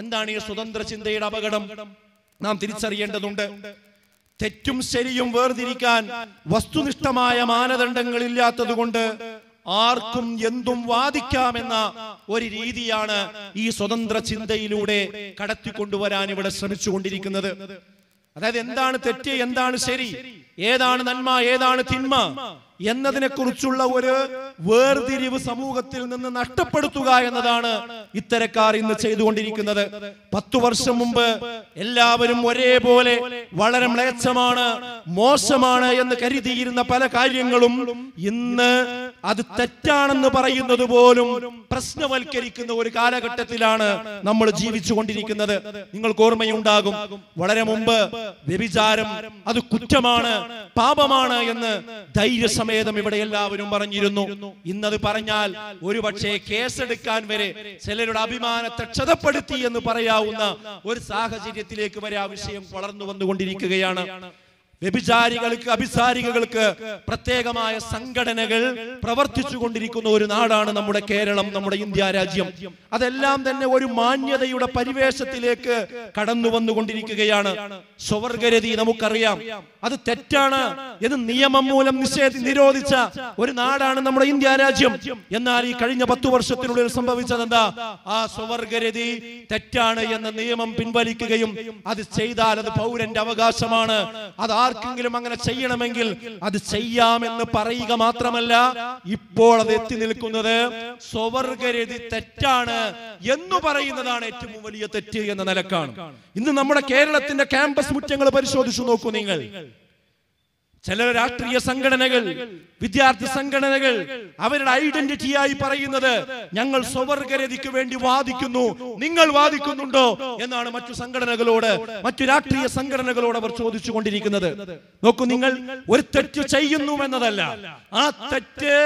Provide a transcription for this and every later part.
എന്താണ് ഈ സ്വതന്ത്ര ചിന്തയുടെ അപകടം നാം തിരിച്ചറിയേണ്ടതുണ്ട് തെറ്റും ശരിയും വേർതിരിക്കാൻ വസ്തുനിഷ്ഠമായ മാനദണ്ഡങ്ങൾ ഇല്ലാത്തതുകൊണ്ട് ആർക്കും എന്തും വാദിക്കാമെന്ന ഒരു രീതിയാണ് ഈ സ്വതന്ത്ര ചിന്തയിലൂടെ കടത്തിക്കൊണ്ടുവരാൻ ഇവിടെ ശ്രമിച്ചുകൊണ്ടിരിക്കുന്നത് അതായത് എന്താണ് തെറ്റ് എന്താണ് ശരി ഏതാണ് നന്മ ഏതാണ് തിന്മ എന്നതിനെക്കുറിച്ചുള്ള ഒരു വേർതിരിവ് സമൂഹത്തിൽ നിന്ന് നഷ്ടപ്പെടുത്തുക എന്നതാണ് ഇത്തരക്കാർ ഇന്ന് ചെയ്തുകൊണ്ടിരിക്കുന്നത് പത്തു വർഷം മുമ്പ് എല്ലാവരും ഒരേപോലെ വളരെ മ്ലേച്ഛമാണ് മോശമാണ് എന്ന് കരുതിയിരുന്ന പല കാര്യങ്ങളും ഇന്ന് അത് തെറ്റാണെന്ന് പറയുന്നത് പോലും പ്രശ്നവൽക്കരിക്കുന്ന ഒരു കാലഘട്ടത്തിലാണ് നമ്മൾ ജീവിച്ചു കൊണ്ടിരിക്കുന്നത് നിങ്ങൾക്ക് ഓർമ്മയുണ്ടാകും വളരെ മുമ്പ് വ്യഭിചാരം അത് കുറ്റമാണ് പാപമാണ് എന്ന് ധൈര്യ സമേതം ഇവിടെ എല്ലാവരും പറഞ്ഞിരുന്നു ഇന്നത് പറഞ്ഞാൽ പക്ഷേ കേസെടുക്കാൻ വരെ ചിലരുടെ അഭിമാനത്തെ ക്ഷതപ്പെടുത്തി എന്ന് പറയാവുന്ന ഒരു സാഹചര്യത്തിലേക്ക് വരെ ആ വിഷയം വളർന്നു വന്നുകൊണ്ടിരിക്കുകയാണ് വ്യഭിചാരികൾക്ക് അഭിസാരികൾക്ക് പ്രത്യേകമായ സംഘടനകൾ പ്രവർത്തിച്ചു കൊണ്ടിരിക്കുന്ന ഒരു നാടാണ് നമ്മുടെ കേരളം നമ്മുടെ ഇന്ത്യ രാജ്യം അതെല്ലാം തന്നെ ഒരു മാന്യതയുടെ പരിവേഷത്തിലേക്ക് കടന്നു വന്നുകൊണ്ടിരിക്കുകയാണ് സ്വവർഗരതി നമുക്കറിയാം അത് തെറ്റാണ് ഇത് നിയമം മൂലം നിഷേധി നിരോധിച്ച ഒരു നാടാണ് നമ്മുടെ ഇന്ത്യ രാജ്യം എന്നാൽ ഈ കഴിഞ്ഞ പത്തു വർഷത്തിനുള്ളിൽ സംഭവിച്ചത് എന്താ ആ സ്വവർഗരതി തെറ്റാണ് എന്ന നിയമം പിൻവലിക്കുകയും അത് ചെയ്താൽ അത് പൗരന്റെ അവകാശമാണ് അത് ആർക്കെങ്കിലും അങ്ങനെ ചെയ്യണമെങ്കിൽ അത് ചെയ്യാമെന്ന് പറയുക മാത്രമല്ല ഇപ്പോൾ അത് എത്തി നിൽക്കുന്നത് സ്വവർഗരതി തെറ്റാണ് എന്ന് പറയുന്നതാണ് ഏറ്റവും വലിയ തെറ്റ് എന്ന നിലക്കാണ് ഇന്ന് നമ്മുടെ കേരളത്തിന്റെ ക്യാമ്പസ് മുറ്റങ്ങൾ പരിശോധിച്ചു നോക്കൂ നിങ്ങൾ ചില രാഷ്ട്രീയ സംഘടനകൾ വിദ്യാർത്ഥി സംഘടനകൾ അവരുടെ ഐഡന്റിറ്റിയായി പറയുന്നത് ഞങ്ങൾ സ്വവർഗരതിക്ക് വേണ്ടി വാദിക്കുന്നു നിങ്ങൾ വാദിക്കുന്നുണ്ടോ എന്നാണ് മറ്റു സംഘടനകളോട് മറ്റു രാഷ്ട്രീയ സംഘടനകളോട് അവർ ചോദിച്ചു കൊണ്ടിരിക്കുന്നത് നോക്കൂ നിങ്ങൾ ഒരു തെറ്റ് ചെയ്യുന്നു എന്നതല്ല ആ തെറ്റ്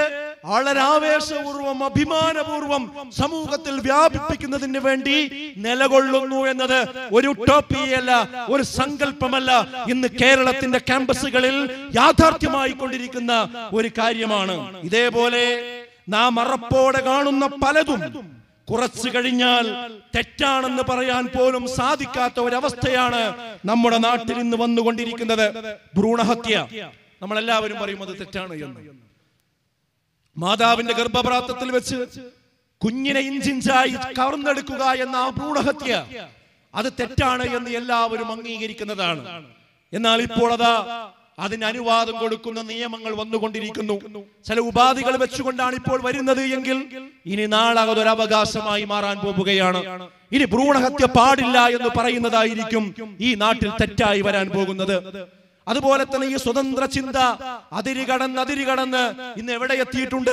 ആവേശപൂർവം അഭിമാനപൂർവം സമൂഹത്തിൽ വ്യാപിപ്പിക്കുന്നതിന് വേണ്ടി നിലകൊള്ളുന്നു എന്നത് ഒരു ടോപ്പിയല്ല ഒരു സങ്കല്പമല്ല ഇന്ന് കേരളത്തിന്റെ ക്യാമ്പസുകളിൽ യാഥാർത്ഥ്യമായി കൊണ്ടിരിക്കുന്ന ഒരു കാര്യമാണ് ഇതേപോലെ നാം അറപ്പോടെ കാണുന്ന പലതും കുറച്ചു കഴിഞ്ഞാൽ തെറ്റാണെന്ന് പറയാൻ പോലും സാധിക്കാത്ത ഒരവസ്ഥയാണ് നമ്മുടെ നാട്ടിൽ ഇന്ന് വന്നുകൊണ്ടിരിക്കുന്നത് ഭ്രൂണഹത്യ നമ്മളെല്ലാവരും പറയും അത് തെറ്റാണ് എന്ന് മാതാവിന്റെ ഗർഭപ്രാപ്തത്തിൽ വെച്ച് കുഞ്ഞിനെ ഇഞ്ചിഞ്ചായി കവർന്നെടുക്കുക എന്ന ആ ഭ്രൂണഹത്യ അത് തെറ്റാണ് എന്ന് എല്ലാവരും അംഗീകരിക്കുന്നതാണ് എന്നാൽ ഇപ്പോൾ അതാ അതിന് അനുവാദം കൊടുക്കുന്ന നിയമങ്ങൾ വന്നുകൊണ്ടിരിക്കുന്നു ചില ഉപാധികൾ വെച്ചുകൊണ്ടാണ് ഇപ്പോൾ വരുന്നത് എങ്കിൽ ഇനി നാളെ അതൊരവകാശമായി മാറാൻ പോകുകയാണ് ഇനി ഭ്രൂണഹത്യ പാടില്ല എന്ന് പറയുന്നതായിരിക്കും ഈ നാട്ടിൽ തെറ്റായി വരാൻ പോകുന്നത് അതുപോലെ തന്നെ ഈ സ്വതന്ത്ര ചിന്ത അതിരി കടന്ന് ഇന്ന് എവിടെ എത്തിയിട്ടുണ്ട്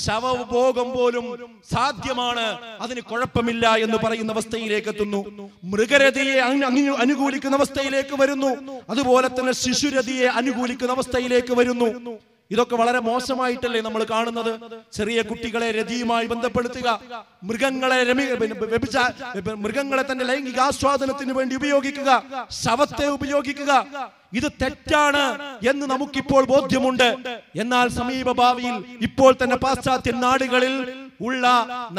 ശവഭോഗം പോലും സാധ്യമാണ് അതിന് കുഴപ്പമില്ല എന്ന് പറയുന്ന അവസ്ഥയിലേക്ക് എത്തുന്നു മൃഗരതിയെ അനുകൂലിക്കുന്ന അവസ്ഥയിലേക്ക് വരുന്നു അതുപോലെ തന്നെ ശിശുരതിയെ അനുകൂലിക്കുന്ന അവസ്ഥയിലേക്ക് വരുന്നു ഇതൊക്കെ വളരെ മോശമായിട്ടല്ലേ നമ്മൾ കാണുന്നത് ചെറിയ കുട്ടികളെ രതിയുമായി ബന്ധപ്പെടുത്തുക മൃഗങ്ങളെ മൃഗങ്ങളെ തന്നെ ലൈംഗിക ആസ്വാദനത്തിന് വേണ്ടി ഉപയോഗിക്കുക ശവത്തെ ഉപയോഗിക്കുക ഇത് തെറ്റാണ് എന്ന് നമുക്കിപ്പോൾ ബോധ്യമുണ്ട് എന്നാൽ സമീപഭാവിയിൽ ഇപ്പോൾ തന്നെ പാശ്ചാത്യ നാടുകളിൽ ഉള്ള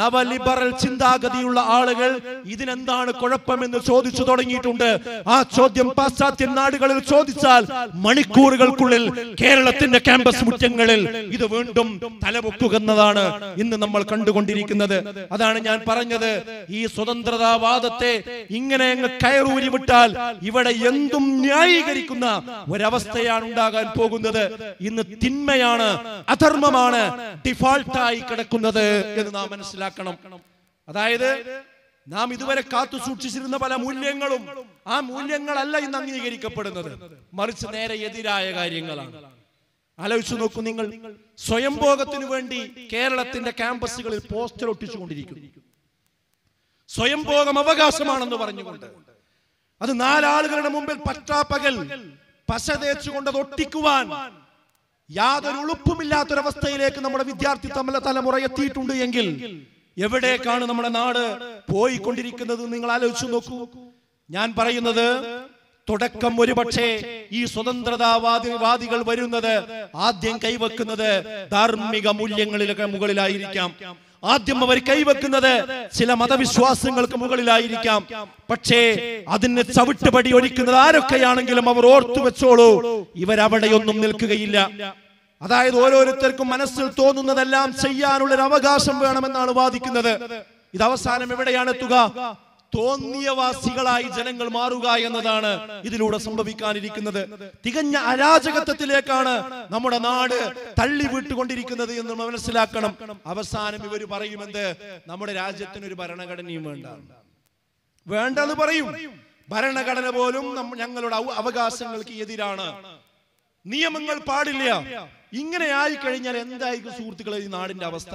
നവലിബറൽ ചിന്താഗതിയുള്ള ആളുകൾ ഇതിനെന്താണ് കുഴപ്പമെന്ന് ചോദിച്ചു തുടങ്ങിയിട്ടുണ്ട് ആ ചോദ്യം പാശ്ചാത്യ നാടുകളിൽ ചോദിച്ചാൽ മണിക്കൂറുകൾക്കുള്ളിൽ കേരളത്തിന്റെ ക്യാമ്പസ് മുറ്റങ്ങളിൽ ഇത് വീണ്ടും തലപൊക്കുകന്നതാണ് ഇന്ന് നമ്മൾ കണ്ടുകൊണ്ടിരിക്കുന്നത് അതാണ് ഞാൻ പറഞ്ഞത് ഈ സ്വതന്ത്രതാവാദത്തെ ഇങ്ങനെ അങ്ങ് കയറൂരി വിട്ടാൽ ഇവിടെ എന്തും ന്യായീകരിക്കുന്ന ഒരവസ്ഥയാണ് ഉണ്ടാകാൻ പോകുന്നത് ഇന്ന് തിന്മയാണ് അധർമ്മമാണ് ഡിഫാൾട്ടായി കിടക്കുന്നത് എന്ന് നാം മനസ്സിലാക്കണം അതായത് നാം ഇതുവരെ കാത്തു സൂക്ഷിച്ചിരുന്ന പല മൂല്യങ്ങളും ആ മൂല്യങ്ങളല്ല ഇന്ന് അംഗീകരിക്കപ്പെടുന്നത് മറിച്ച് നേരെ എതിരായ കാര്യങ്ങളാണ് ആലോചിച്ചു നോക്കൂ നിങ്ങൾ സ്വയംഭോഗത്തിനു വേണ്ടി കേരളത്തിന്റെ ക്യാമ്പസുകളിൽ പോസ്റ്റർ ഒട്ടിച്ചുകൊണ്ടിരിക്കും സ്വയംഭോഗം അവകാശമാണെന്ന് പറഞ്ഞുകൊണ്ട് അത് നാലാളുകളുടെ മുമ്പിൽ പറ്റാപ്പകൽ പശ തേച്ചുകൊണ്ട് അത് ഒട്ടിക്കുവാൻ യാതൊരു ഉളുപ്പുമില്ലാത്തൊരവസ്ഥയിലേക്ക് നമ്മുടെ വിദ്യാർത്ഥി തമ്മിലെ തലമുറ എത്തിയിട്ടുണ്ട് എങ്കിൽ എവിടേക്കാണ് നമ്മുടെ നാട് പോയിക്കൊണ്ടിരിക്കുന്നത് നിങ്ങൾ ആലോചിച്ചു നോക്കൂ ഞാൻ പറയുന്നത് തുടക്കം പക്ഷേ ഈ സ്വതന്ത്രതാവാദിവാദികൾ വരുന്നത് ആദ്യം കൈവക്കുന്നത് ധാർമ്മിക മൂല്യങ്ങളിലൊക്കെ മുകളിലായിരിക്കാം ആദ്യം അവർ കൈവെക്കുന്നത് ചില മതവിശ്വാസങ്ങൾക്ക് മുകളിലായിരിക്കാം പക്ഷേ അതിന് ചവിട്ടുപടി ഒഴിക്കുന്നത് ആരൊക്കെയാണെങ്കിലും അവർ ഓർത്തു വെച്ചോളൂ ഇവരവിടെയൊന്നും നിൽക്കുകയില്ല അതായത് ഓരോരുത്തർക്കും മനസ്സിൽ തോന്നുന്നതെല്ലാം ചെയ്യാനുള്ള ഒരു അവകാശം വേണമെന്നാണ് വാദിക്കുന്നത് ഇത് അവസാനം എവിടെയാണ് എത്തുക തോന്നിയവാസികളായി ജനങ്ങൾ മാറുക എന്നതാണ് ഇതിലൂടെ സംഭവിക്കാനിരിക്കുന്നത് തികഞ്ഞ അരാജകത്വത്തിലേക്കാണ് നമ്മുടെ നാട് തള്ളി വിട്ടുകൊണ്ടിരിക്കുന്നത് എന്ന് മനസ്സിലാക്കണം അവസാനം ഇവർ പറയുമെന്ത് നമ്മുടെ രാജ്യത്തിന് ഒരു ഭരണഘടനയും വേണ്ട വേണ്ടെന്ന് പറയും ഭരണഘടന പോലും ഞങ്ങളുടെ അവകാശങ്ങൾക്ക് എതിരാണ് നിയമങ്ങൾ പാടില്ല ഇങ്ങനെ ആയി കഴിഞ്ഞാൽ എന്തായിരിക്കും സുഹൃത്തുക്കളെ ഈ നാടിന്റെ അവസ്ഥ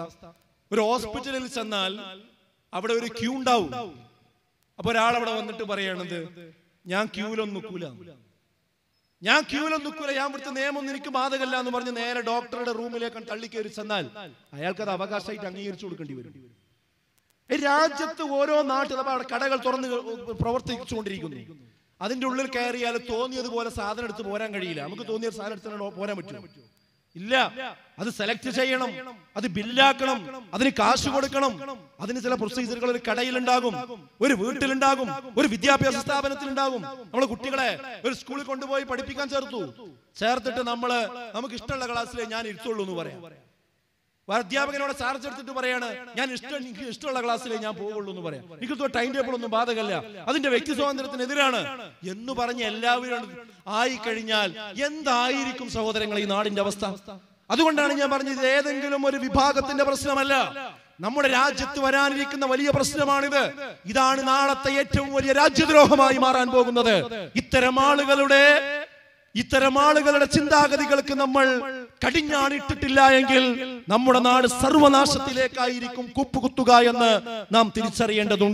ഒരു ഹോസ്പിറ്റലിൽ ചെന്നാൽ അവിടെ ഒരു ക്യൂ ഉണ്ടാവും അപ്പൊ അവിടെ വന്നിട്ട് പറയണത് ഞാൻ ക്യൂലൊന്നും നിൽക്കൂല ഞാൻ ക്യൂലൊന്നും നിൽക്കൂല ഞാൻ ഇവിടുത്തെ നിയമം എനിക്ക് ബാധകല്ല എന്ന് പറഞ്ഞ് നേരെ ഡോക്ടറുടെ റൂമിലേക്ക് തള്ളി കയറി ചെന്നാൽ അയാൾക്ക് അവകാശമായിട്ട് അംഗീകരിച്ചു കൊടുക്കേണ്ടി വരും രാജ്യത്ത് ഓരോ നാട്ടിൽ കടകൾ തുറന്ന് പ്രവർത്തിച്ചുകൊണ്ടിരിക്കുന്നു അതിന്റെ ഉള്ളിൽ കയറിയാൽ തോന്നിയതുപോലെ സാധനം എടുത്ത് പോരാൻ കഴിയില്ല നമുക്ക് തോന്നിയ സാധനം എടുത്ത് പോരാൻ പറ്റുമോ ഇല്ല അത് സെലക്ട് ചെയ്യണം അത് ബില്ലാക്കണം അതിന് കാശ് കൊടുക്കണം അതിന് ചില പ്രൊസീജിയറുകൾ ഒരു കടയിലുണ്ടാകും ഒരു വീട്ടിലുണ്ടാകും ഒരു വിദ്യാഭ്യാസ സ്ഥാപനത്തിൽ ഉണ്ടാകും നമ്മൾ കുട്ടികളെ ഒരു സ്കൂളിൽ കൊണ്ടുപോയി പഠിപ്പിക്കാൻ ചേർത്തു ചേർത്തിട്ട് നമ്മള് നമുക്ക് ഇഷ്ടമുള്ള ക്ലാസ്സിൽ ഞാൻ ഇരുത്തുള്ളൂ എന്ന് പറയാം അധ്യാപകനോട് ചാർജ് എടുത്തിട്ട് പറയാണ് ഞാൻ ഇഷ്ടം എനിക്ക് ഇഷ്ടമുള്ള ക്ലാസ്സിലേ ഞാൻ പോകുള്ളൂ എന്ന് പറയാം എനിക്ക് ടൈം ടേബിൾ ഒന്നും ബാധകല്ല അതിന്റെ വ്യക്തി സ്വാതന്ത്ര്യത്തിനെതിരാണ് എന്ന് പറഞ്ഞ എല്ലാവരും ആയി കഴിഞ്ഞാൽ എന്തായിരിക്കും സഹോദരങ്ങൾ ഈ നാടിന്റെ അവസ്ഥ അതുകൊണ്ടാണ് ഞാൻ പറഞ്ഞത് ഏതെങ്കിലും ഒരു വിഭാഗത്തിന്റെ പ്രശ്നമല്ല നമ്മുടെ രാജ്യത്ത് വരാനിരിക്കുന്ന വലിയ പ്രശ്നമാണിത് ഇതാണ് നാളത്തെ ഏറ്റവും വലിയ രാജ്യദ്രോഹമായി മാറാൻ പോകുന്നത് ഇത്തരം ആളുകളുടെ ഇത്തരം ആളുകളുടെ ചിന്താഗതികൾക്ക് നമ്മൾ കടിഞ്ഞാണിട്ടിട്ടില്ല എങ്കിൽ നമ്മുടെ നാട് സർവനാശത്തിലേക്കായിരിക്കും കുപ്പുകുത്തുക എന്ന് നാം തിരിച്ചറിയേണ്ടതുണ്ട്